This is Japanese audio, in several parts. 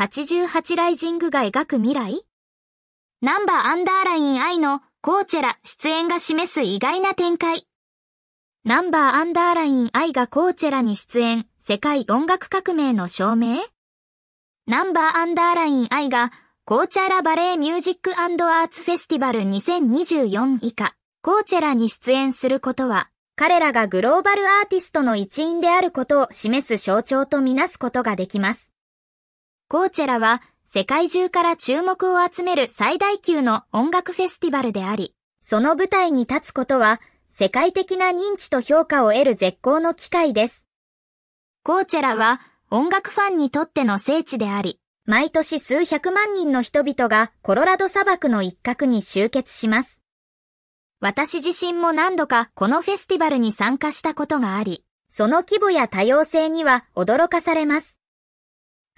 88ライジング描く未来ナンバーアンダーライン I のコーチェラ出演が示す意外な展開。ナンバーアンダーライン I がコーチェラに出演、世界音楽革命の証明ナンバーアンダーライン I がコーチャラバレエミュージックアーツフェスティバル2024以下、コーチェラに出演することは、彼らがグローバルアーティストの一員であることを示す象徴とみなすことができます。コーチェラは世界中から注目を集める最大級の音楽フェスティバルであり、その舞台に立つことは世界的な認知と評価を得る絶好の機会です。コーチェラは音楽ファンにとっての聖地であり、毎年数百万人の人々がコロラド砂漠の一角に集結します。私自身も何度かこのフェスティバルに参加したことがあり、その規模や多様性には驚かされます。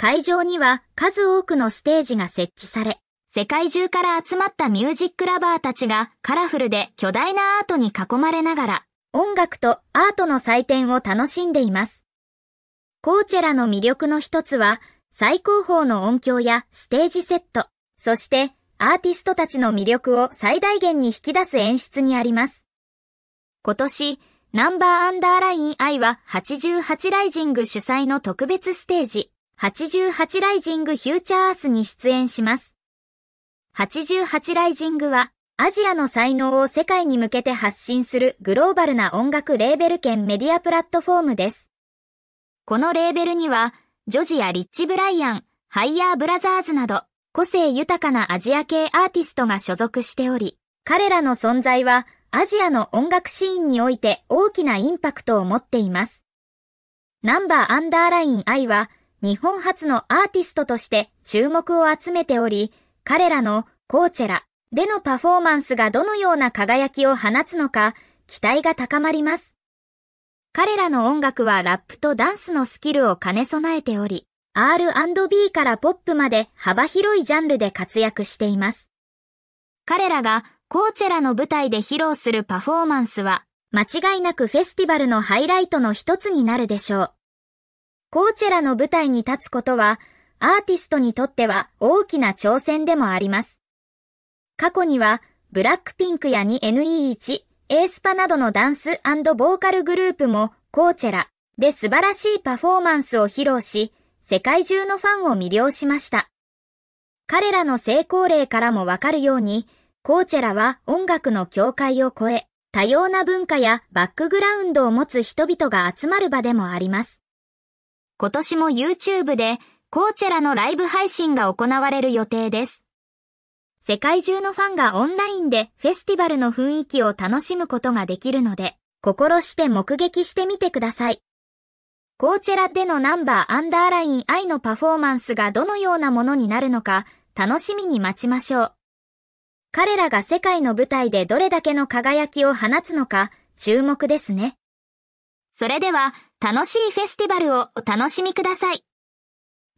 会場には数多くのステージが設置され、世界中から集まったミュージックラバーたちがカラフルで巨大なアートに囲まれながら、音楽とアートの祭典を楽しんでいます。コーチェラの魅力の一つは、最高峰の音響やステージセット、そしてアーティストたちの魅力を最大限に引き出す演出にあります。今年、ナンバーアンダーライン I は88ライジング主催の特別ステージ、88ライジングフューチャーアースに出演します。88ライジングは、アジアの才能を世界に向けて発信するグローバルな音楽レーベル兼メディアプラットフォームです。このレーベルには、ジョジやリッチ・ブライアン、ハイヤー・ブラザーズなど、個性豊かなアジア系アーティストが所属しており、彼らの存在は、アジアの音楽シーンにおいて大きなインパクトを持っています。ナンバーアンダーライン I は、日本初のアーティストとして注目を集めており、彼らのコーチェラでのパフォーマンスがどのような輝きを放つのか期待が高まります。彼らの音楽はラップとダンスのスキルを兼ね備えており、R&B からポップまで幅広いジャンルで活躍しています。彼らがコーチェラの舞台で披露するパフォーマンスは間違いなくフェスティバルのハイライトの一つになるでしょう。コーチェラの舞台に立つことは、アーティストにとっては大きな挑戦でもあります。過去には、ブラックピンクや 2NE1、エースパなどのダンスボーカルグループもコーチェラで素晴らしいパフォーマンスを披露し、世界中のファンを魅了しました。彼らの成功例からもわかるように、コーチェラは音楽の境界を超え、多様な文化やバックグラウンドを持つ人々が集まる場でもあります。今年も YouTube でコーチェラのライブ配信が行われる予定です。世界中のファンがオンラインでフェスティバルの雰囲気を楽しむことができるので、心して目撃してみてください。コーチェラでのナンバーアンダーライン愛のパフォーマンスがどのようなものになるのか、楽しみに待ちましょう。彼らが世界の舞台でどれだけの輝きを放つのか、注目ですね。それでは、楽しいフェスティバルをお楽しみください。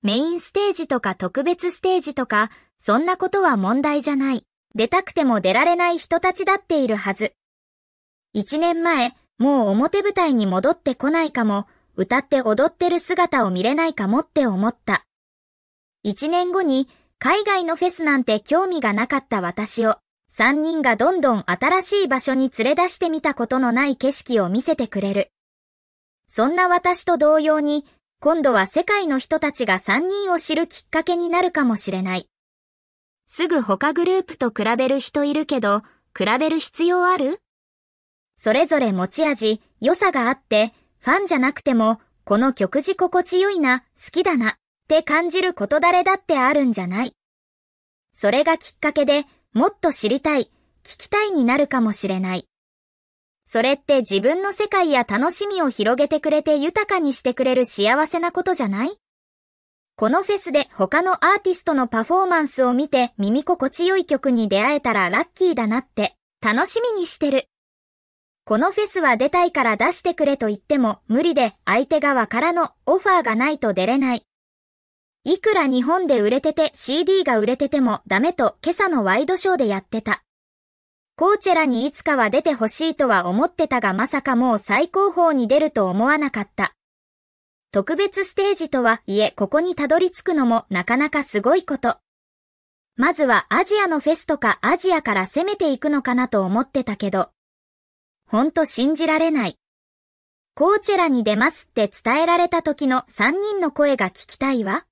メインステージとか特別ステージとか、そんなことは問題じゃない。出たくても出られない人たちだっているはず。一年前、もう表舞台に戻ってこないかも、歌って踊ってる姿を見れないかもって思った。一年後に、海外のフェスなんて興味がなかった私を、三人がどんどん新しい場所に連れ出してみたことのない景色を見せてくれる。そんな私と同様に、今度は世界の人たちが3人を知るきっかけになるかもしれない。すぐ他グループと比べる人いるけど、比べる必要あるそれぞれ持ち味、良さがあって、ファンじゃなくても、この曲字心地よいな、好きだな、って感じること誰だってあるんじゃない。それがきっかけでもっと知りたい、聞きたいになるかもしれない。それって自分の世界や楽しみを広げてくれて豊かにしてくれる幸せなことじゃないこのフェスで他のアーティストのパフォーマンスを見て耳心地よい曲に出会えたらラッキーだなって楽しみにしてる。このフェスは出たいから出してくれと言っても無理で相手側からのオファーがないと出れない。いくら日本で売れてて CD が売れててもダメと今朝のワイドショーでやってた。コーチェラにいつかは出てほしいとは思ってたがまさかもう最高峰に出ると思わなかった。特別ステージとはいえここにたどり着くのもなかなかすごいこと。まずはアジアのフェスとかアジアから攻めていくのかなと思ってたけど。ほんと信じられない。コーチェラに出ますって伝えられた時の3人の声が聞きたいわ。